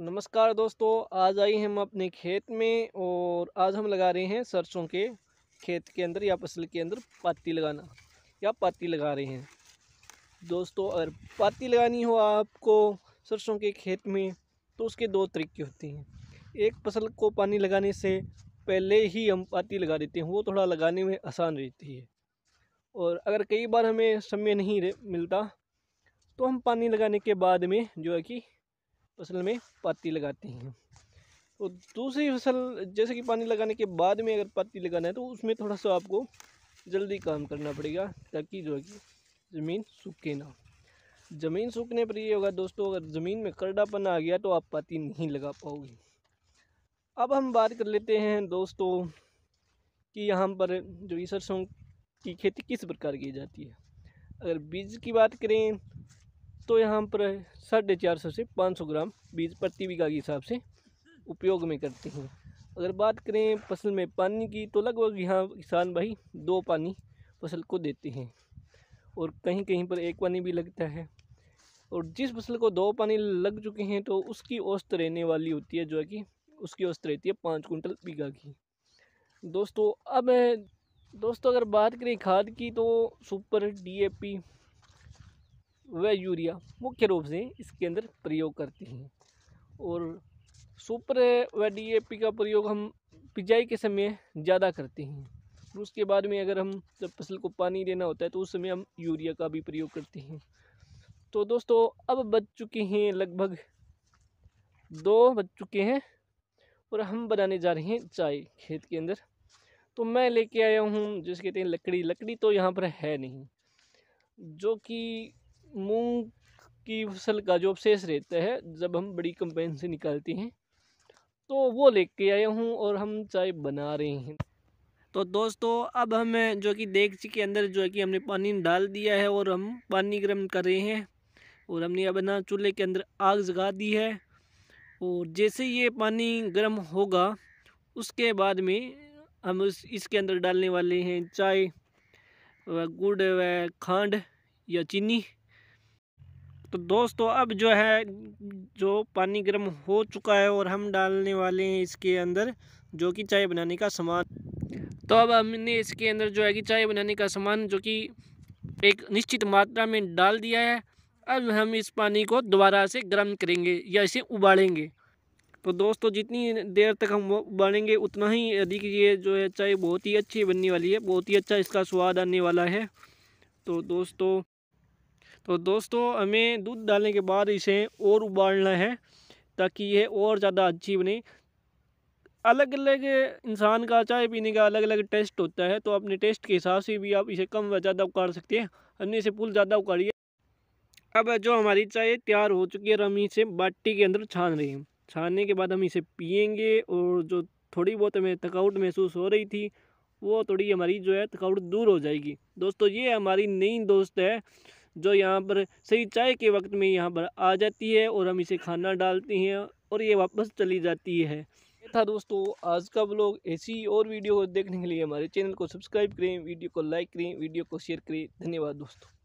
नमस्कार दोस्तों आज आई हम अपने खेत में और आज हम लगा रहे हैं सरसों के खेत के अंदर या फसल के अंदर पाती लगाना या पाती लगा रहे हैं दोस्तों अगर पाती लगानी हो आपको सरसों के खेत में तो उसके दो तरीके होते हैं एक फसल को पानी लगाने से पहले ही हम पाती लगा देते हैं वो थोड़ा लगाने में आसान रहती है और अगर कई बार हमें समय नहीं मिलता तो हम पानी लगाने के बाद में जो है कि फसल में पाती लगाते हैं और दूसरी फसल जैसे कि पानी लगाने के बाद में अगर पाती लगाना है तो उसमें थोड़ा सा आपको जल्दी काम करना पड़ेगा ताकि जो है कि ज़मीन सूखे ना ज़मीन सूखने पर ये होगा दोस्तों अगर ज़मीन में करडापन आ गया तो आप पाती नहीं लगा पाओगे अब हम बात कर लेते हैं दोस्तों कि यहाँ पर जो ये सरसों की खेती किस प्रकार की जाती है अगर बीज की बात करें तो यहाँ पर साढ़े चार सौ से पाँच सौ ग्राम बीज प्रति बीघा के हिसाब से उपयोग में करते हैं अगर बात करें फसल में पानी की तो लगभग यहाँ किसान भाई दो पानी फसल को देते हैं और कहीं कहीं पर एक पानी भी लगता है और जिस फसल को दो पानी लग चुके हैं तो उसकी औसत रहने वाली होती है जो है कि उसकी औसत रहती है पाँच कुंटल बीघा की दोस्तों अब दोस्तों अगर बात करें खाद की तो सुपर डीएपी व यूरिया मुख्य रूप से इसके अंदर प्रयोग करती हैं और सुपर व डीएपी का प्रयोग हम पिजाई के समय ज़्यादा करते हैं उसके बाद में अगर हम जब फसल को पानी देना होता है तो उस समय हम यूरिया का भी प्रयोग करते हैं तो दोस्तों अब बच चुके हैं लगभग दो बज चुके हैं और हम बनाने जा रहे हैं चाय खेत के अंदर तो मैं लेके आया हूँ जिसके कहते हैं लकड़ी लकड़ी तो यहाँ पर है नहीं जो कि मूंग की फसल का जो अवशेष रहता है जब हम बड़ी कंपेन से निकालते हैं तो वो लेके आया हूँ और हम चाय बना रहे हैं तो दोस्तों अब हम जो कि देगची के अंदर जो है कि हमने पानी डाल दिया है और हम पानी गर्म कर रहे हैं और हमने अब ना चूल्हे के अंदर आग जगा दी है और जैसे ये पानी गर्म होगा उसके बाद में हम उस इसके अंदर डालने वाले हैं चाय गुड़ व खांड या चीनी तो दोस्तों अब जो है जो पानी गर्म हो चुका है और हम डालने वाले हैं इसके अंदर जो कि चाय बनाने का सामान तो अब हमने इसके अंदर जो है कि चाय बनाने का सामान जो कि एक निश्चित मात्रा में डाल दिया है अब हम इस पानी को दोबारा से गर्म करेंगे या इसे उबालेंगे तो दोस्तों जितनी देर तक हम उबालेंगे उतना ही अधिक ये जो है चाय बहुत ही अच्छी बनने वाली है बहुत ही अच्छा इसका स्वाद आने वाला है तो दोस्तों तो दोस्तों हमें दूध डालने के बाद इसे और उबालना है ताकि यह और ज़्यादा अच्छी बने अलग अलग इंसान का चाय पीने का अलग अलग टेस्ट होता है तो अपने टेस्ट के हिसाब से भी आप इसे कम व ज़्यादा उकार सकते हैं हमने इसे पुल ज़्यादा उकाड़ी है अब जो हमारी चाय तैयार हो चुकी है हम इसे बाटी के अंदर छान रहे हैं छानने के बाद हम इसे पियेंगे और जो थोड़ी बहुत हमें थकावट महसूस हो रही थी वो थोड़ी हमारी जो है थकावट दूर हो जाएगी दोस्तों ये हमारी नई दोस्त है जो यहाँ पर सही चाय के वक्त में यहाँ पर आ जाती है और हम इसे खाना डालते हैं और ये वापस चली जाती है था दोस्तों आज का ब्लॉग ऐसी और वीडियो को देखने के लिए हमारे चैनल को सब्सक्राइब करें वीडियो को लाइक करें वीडियो को शेयर करें धन्यवाद दोस्तों